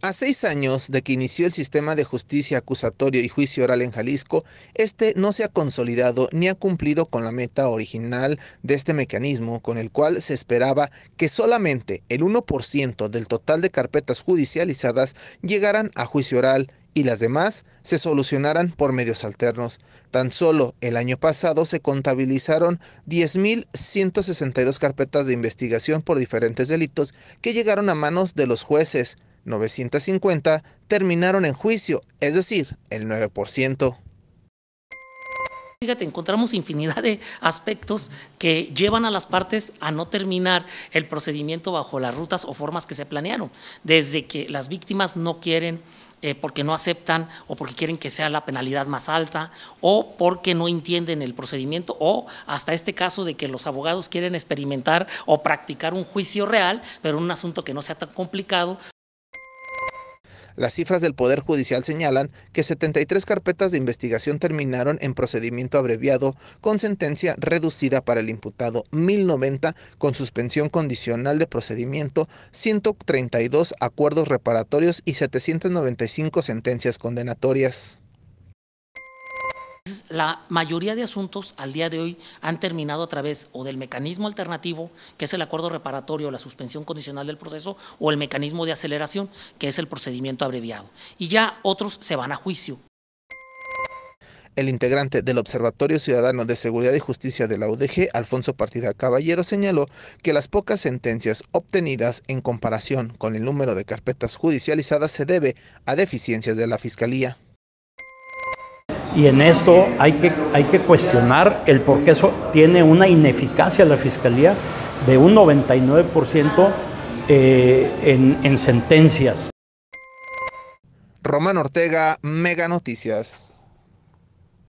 A seis años de que inició el sistema de justicia acusatorio y juicio oral en Jalisco, este no se ha consolidado ni ha cumplido con la meta original de este mecanismo, con el cual se esperaba que solamente el 1% del total de carpetas judicializadas llegaran a juicio oral y las demás se solucionaran por medios alternos. Tan solo el año pasado se contabilizaron 10.162 carpetas de investigación por diferentes delitos que llegaron a manos de los jueces 950 terminaron en juicio, es decir, el 9%. Fíjate, encontramos infinidad de aspectos que llevan a las partes a no terminar el procedimiento bajo las rutas o formas que se planearon, desde que las víctimas no quieren eh, porque no aceptan o porque quieren que sea la penalidad más alta o porque no entienden el procedimiento o hasta este caso de que los abogados quieren experimentar o practicar un juicio real, pero un asunto que no sea tan complicado las cifras del Poder Judicial señalan que 73 carpetas de investigación terminaron en procedimiento abreviado con sentencia reducida para el imputado 1090 con suspensión condicional de procedimiento, 132 acuerdos reparatorios y 795 sentencias condenatorias. La mayoría de asuntos al día de hoy han terminado a través o del mecanismo alternativo, que es el acuerdo reparatorio, la suspensión condicional del proceso, o el mecanismo de aceleración, que es el procedimiento abreviado. Y ya otros se van a juicio. El integrante del Observatorio Ciudadano de Seguridad y Justicia de la UDG, Alfonso Partida Caballero, señaló que las pocas sentencias obtenidas en comparación con el número de carpetas judicializadas se debe a deficiencias de la Fiscalía. Y en esto hay que, hay que cuestionar el por qué eso tiene una ineficacia la Fiscalía de un 99% eh, en, en sentencias. Román Ortega, Mega Noticias.